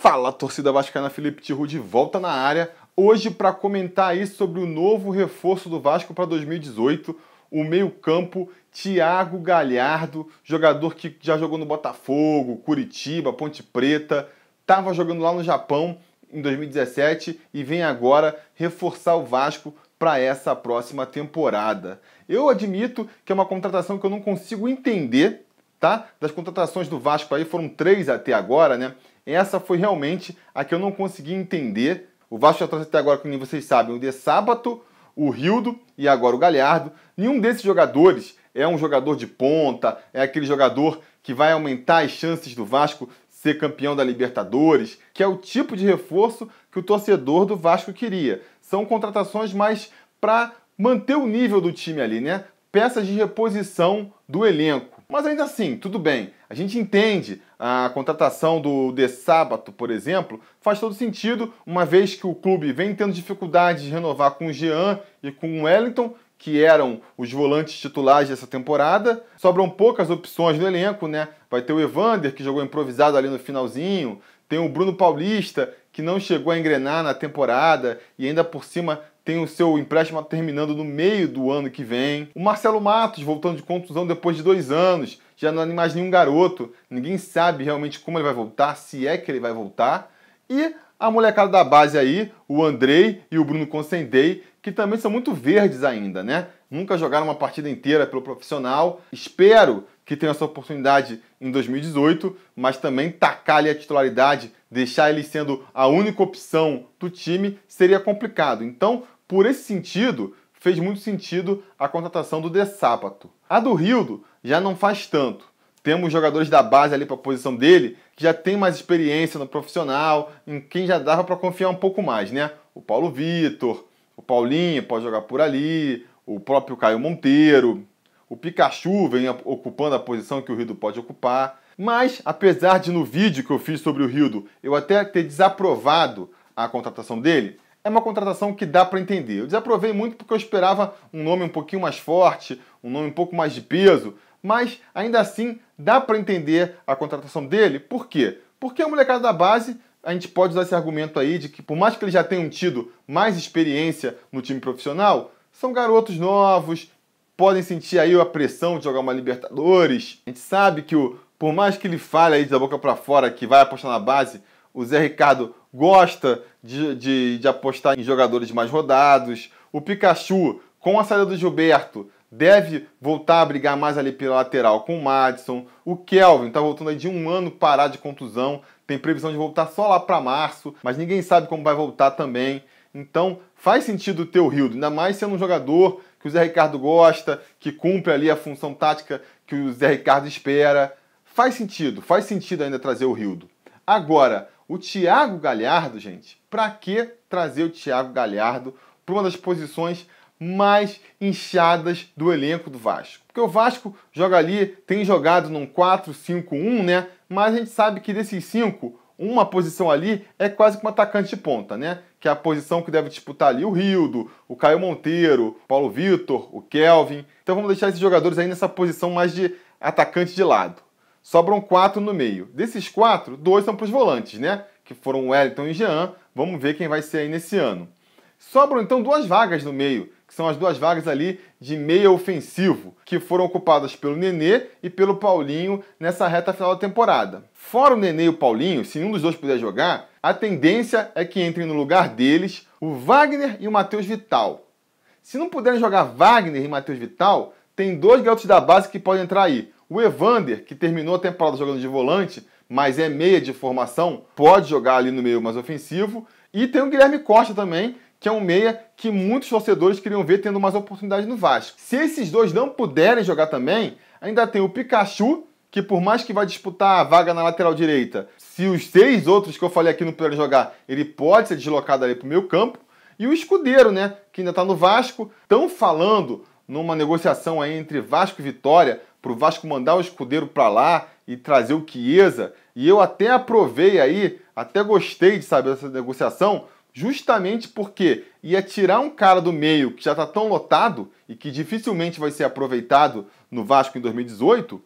Fala torcida vascaína, Felipe Tiru de volta na área, hoje para comentar aí sobre o novo reforço do Vasco para 2018, o meio-campo Thiago Galhardo, jogador que já jogou no Botafogo, Curitiba, Ponte Preta, estava jogando lá no Japão em 2017 e vem agora reforçar o Vasco para essa próxima temporada. Eu admito que é uma contratação que eu não consigo entender, tá? Das contratações do Vasco aí foram três até agora, né? Essa foi realmente a que eu não consegui entender. O Vasco já trouxe até agora, como vocês sabem, o De Sábato, o Rildo e agora o Galhardo. Nenhum desses jogadores é um jogador de ponta, é aquele jogador que vai aumentar as chances do Vasco ser campeão da Libertadores, que é o tipo de reforço que o torcedor do Vasco queria. São contratações mais para manter o nível do time ali, né? Peças de reposição do elenco. Mas ainda assim, tudo bem. A gente entende a contratação do De sábado por exemplo, faz todo sentido, uma vez que o clube vem tendo dificuldade de renovar com o Jean e com o Wellington, que eram os volantes titulares dessa temporada. Sobram poucas opções no elenco, né? Vai ter o Evander, que jogou improvisado ali no finalzinho, tem o Bruno Paulista, que não chegou a engrenar na temporada e ainda por cima tem o seu empréstimo terminando no meio do ano que vem. O Marcelo Matos voltando de contusão depois de dois anos, já não é mais nenhum garoto, ninguém sabe realmente como ele vai voltar, se é que ele vai voltar. E a molecada da base aí, o Andrei e o Bruno Consendei, que também são muito verdes ainda, né? Nunca jogaram uma partida inteira pelo profissional. Espero que tenha essa oportunidade em 2018, mas também tacar ali a titularidade, deixar ele sendo a única opção do time, seria complicado. Então, por esse sentido, fez muito sentido a contratação do De Sapato. A do Rildo já não faz tanto. Temos jogadores da base ali para a posição dele que já tem mais experiência no profissional, em quem já dava para confiar um pouco mais, né? O Paulo Vitor, o Paulinho pode jogar por ali, o próprio Caio Monteiro, o Pikachu vem ocupando a posição que o Rildo pode ocupar. Mas, apesar de no vídeo que eu fiz sobre o Rildo eu até ter desaprovado a contratação dele, é uma contratação que dá para entender. Eu desaprovei muito porque eu esperava um nome um pouquinho mais forte, um nome um pouco mais de peso, mas ainda assim dá para entender a contratação dele. Por quê? Porque a é molecada da base, a gente pode usar esse argumento aí de que por mais que eles já tenham tido mais experiência no time profissional, são garotos novos, podem sentir aí a pressão de jogar uma Libertadores. A gente sabe que o por mais que ele fale aí da boca para fora que vai apostar na base, o Zé Ricardo gosta de, de, de apostar em jogadores mais rodados. O Pikachu, com a saída do Gilberto, deve voltar a brigar mais ali pela lateral com o Madison. O Kelvin está voltando aí de um ano parado de contusão, tem previsão de voltar só lá para março, mas ninguém sabe como vai voltar também. Então faz sentido ter o Hildo, ainda mais sendo um jogador que o Zé Ricardo gosta, que cumpre ali a função tática que o Zé Ricardo espera. Faz sentido, faz sentido ainda trazer o Hildo. Agora, o Thiago Galhardo, gente, para que trazer o Thiago Galhardo para uma das posições mais inchadas do elenco do Vasco? Porque o Vasco joga ali, tem jogado num 4-5-1, né? Mas a gente sabe que desses cinco, uma posição ali é quase que um atacante de ponta, né? Que é a posição que deve disputar ali o Rildo, o Caio Monteiro, o Paulo Vitor, o Kelvin. Então vamos deixar esses jogadores aí nessa posição mais de atacante de lado sobram quatro no meio. Desses quatro, dois são para os volantes, né? Que foram o Wellington e Jean. Vamos ver quem vai ser aí nesse ano. Sobram então duas vagas no meio, que são as duas vagas ali de meia ofensivo, que foram ocupadas pelo Nenê e pelo Paulinho nessa reta final da temporada. Fora o Nenê e o Paulinho, se nenhum dos dois puder jogar, a tendência é que entrem no lugar deles o Wagner e o Matheus Vital. Se não puderem jogar Wagner e Matheus Vital, tem dois garotos da base que podem entrar aí, o Evander, que terminou a temporada jogando de volante, mas é meia de formação, pode jogar ali no meio mais ofensivo. E tem o Guilherme Costa também, que é um meia que muitos torcedores queriam ver tendo mais oportunidade no Vasco. Se esses dois não puderem jogar também, ainda tem o Pikachu, que por mais que vá disputar a vaga na lateral direita, se os seis outros que eu falei aqui não puderem jogar, ele pode ser deslocado ali para o meio campo. E o Escudeiro, né, que ainda está no Vasco, estão falando numa negociação aí entre Vasco e Vitória, para o Vasco mandar o escudeiro para lá e trazer o Chiesa. E eu até aprovei aí, até gostei de saber dessa negociação, justamente porque ia tirar um cara do meio que já está tão lotado e que dificilmente vai ser aproveitado no Vasco em 2018,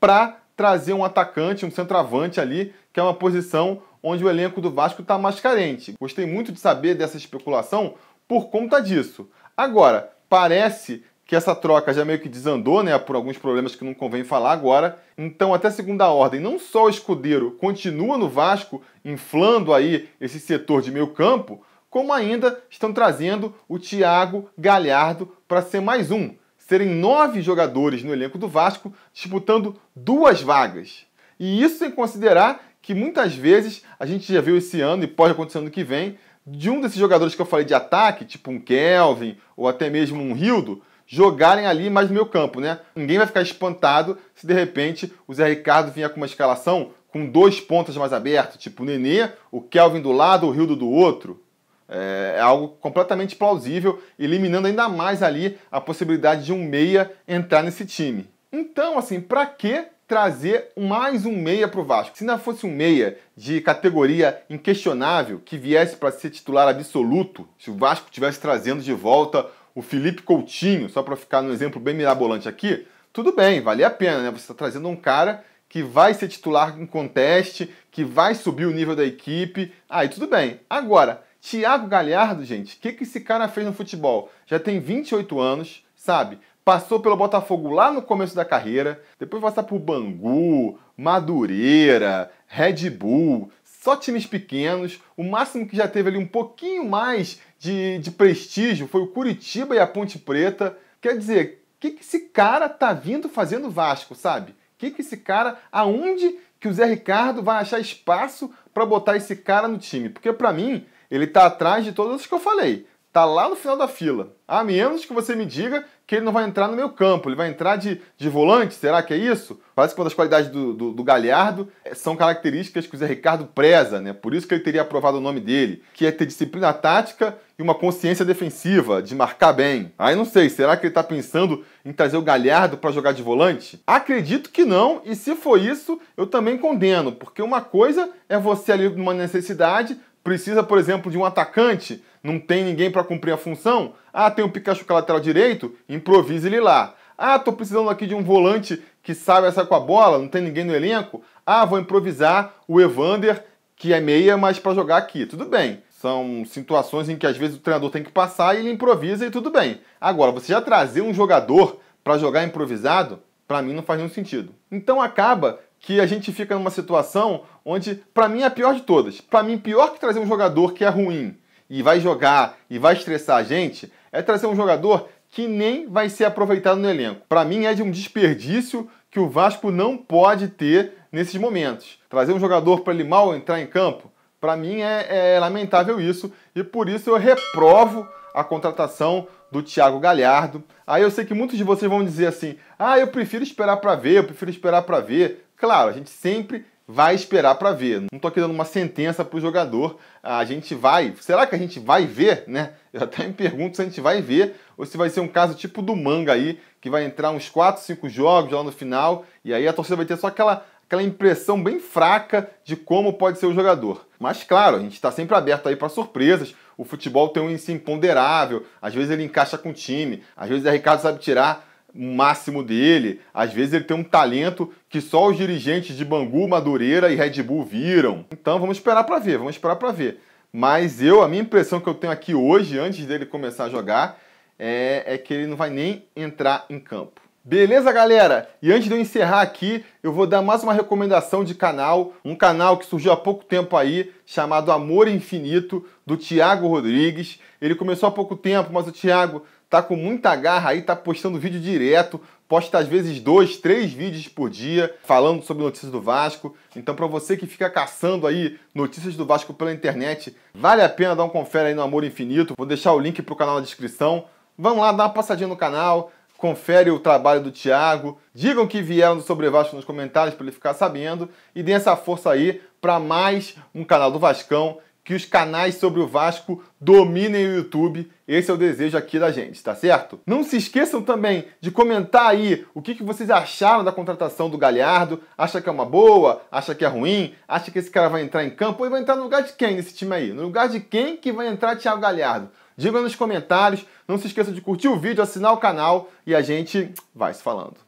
para trazer um atacante, um centroavante ali, que é uma posição onde o elenco do Vasco está mais carente. Gostei muito de saber dessa especulação por conta disso. Agora, parece que essa troca já meio que desandou, né, por alguns problemas que não convém falar agora. Então, até segunda ordem, não só o Escudeiro continua no Vasco, inflando aí esse setor de meio campo, como ainda estão trazendo o Thiago Galhardo para ser mais um, serem nove jogadores no elenco do Vasco disputando duas vagas. E isso sem considerar que muitas vezes a gente já viu esse ano e pode acontecer ano que vem, de um desses jogadores que eu falei de ataque, tipo um Kelvin ou até mesmo um Rildo, jogarem ali mais no meu campo, né? Ninguém vai ficar espantado se de repente o Zé Ricardo vier com uma escalação com dois pontas mais abertos, tipo o Nenê, o Kelvin do lado, o Rildo do outro. É, é algo completamente plausível, eliminando ainda mais ali a possibilidade de um meia entrar nesse time. Então, assim, para que trazer mais um meia pro Vasco? Se não fosse um meia de categoria inquestionável que viesse para ser titular absoluto, se o Vasco tivesse trazendo de volta o Felipe Coutinho, só para ficar no exemplo bem mirabolante aqui, tudo bem, vale a pena, né? Você está trazendo um cara que vai ser titular em conteste, que vai subir o nível da equipe, aí ah, tudo bem. Agora, Thiago Galhardo, gente, o que, que esse cara fez no futebol? Já tem 28 anos, sabe? Passou pelo Botafogo lá no começo da carreira, depois passar por Bangu, Madureira, Red Bull, só times pequenos. O máximo que já teve ali um pouquinho mais de, de prestígio foi o Curitiba e a Ponte Preta. Quer dizer, o que, que esse cara tá vindo fazendo Vasco, sabe? O que, que esse cara. Aonde que o Zé Ricardo vai achar espaço para botar esse cara no time? Porque para mim, ele tá atrás de todos os que eu falei está lá no final da fila. A menos que você me diga que ele não vai entrar no meu campo, ele vai entrar de, de volante, será que é isso? Parece que uma das qualidades do, do, do Galhardo eh, são características que o Zé Ricardo preza, né? Por isso que ele teria aprovado o nome dele, que é ter disciplina tática e uma consciência defensiva, de marcar bem. Aí não sei, será que ele está pensando em trazer o Galhardo para jogar de volante? Acredito que não, e se for isso, eu também condeno, porque uma coisa é você ali numa necessidade, precisa, por exemplo, de um atacante não tem ninguém para cumprir a função? Ah, tem o um Pikachu com a lateral direito? Improvise ele lá. Ah, tô precisando aqui de um volante que sabe essa com a bola, não tem ninguém no elenco? Ah, vou improvisar o Evander, que é meia, mas para jogar aqui. Tudo bem. São situações em que às vezes o treinador tem que passar e ele improvisa e tudo bem. Agora, você já trazer um jogador para jogar improvisado, para mim não faz nenhum sentido. Então acaba que a gente fica numa situação onde, para mim, é a pior de todas. Para mim, pior que trazer um jogador que é ruim e vai jogar e vai estressar a gente, é trazer um jogador que nem vai ser aproveitado no elenco. Para mim é de um desperdício que o Vasco não pode ter nesses momentos. Trazer um jogador para ele mal entrar em campo, para mim é, é lamentável isso e por isso eu reprovo a contratação do Thiago Galhardo. Aí eu sei que muitos de vocês vão dizer assim: "Ah, eu prefiro esperar para ver, eu prefiro esperar para ver". Claro, a gente sempre vai esperar para ver. Não estou aqui dando uma sentença para o jogador. A gente vai. Será que a gente vai ver, né? Eu até me pergunto se a gente vai ver ou se vai ser um caso tipo do manga aí, que vai entrar uns 4, 5 jogos lá no final e aí a torcida vai ter só aquela aquela impressão bem fraca de como pode ser o jogador. Mas claro, a gente está sempre aberto aí para surpresas. O futebol tem um índice imponderável, às vezes ele encaixa com o time, às vezes o Ricardo sabe tirar máximo dele. Às vezes ele tem um talento que só os dirigentes de Bangu, Madureira e Red Bull viram. Então vamos esperar para ver, vamos esperar para ver. Mas eu, a minha impressão que eu tenho aqui hoje, antes dele começar a jogar, é, é que ele não vai nem entrar em campo. Beleza, galera? E antes de eu encerrar aqui, eu vou dar mais uma recomendação de canal, um canal que surgiu há pouco tempo aí, chamado Amor Infinito, do Tiago Rodrigues. Ele começou há pouco tempo, mas o Tiago tá com muita garra aí, tá postando vídeo direto, posta às vezes dois, três vídeos por dia falando sobre notícias do Vasco. Então, para você que fica caçando aí notícias do Vasco pela internet, vale a pena dar um confere aí no Amor Infinito. Vou deixar o link pro canal na descrição. Vamos lá, dá uma passadinha no canal, confere o trabalho do Thiago, digam que vieram do Sobre Vasco nos comentários para ele ficar sabendo e dê essa força aí para mais um canal do Vascão que os canais sobre o Vasco dominem o YouTube. Esse é o desejo aqui da gente, tá certo? Não se esqueçam também de comentar aí o que, que vocês acharam da contratação do Galhardo. Acha que é uma boa? Acha que é ruim? Acha que esse cara vai entrar em campo? E vai entrar no lugar de quem nesse time aí? No lugar de quem que vai entrar Thiago Galhardo? Diga nos comentários. Não se esqueça de curtir o vídeo, assinar o canal e a gente vai se falando.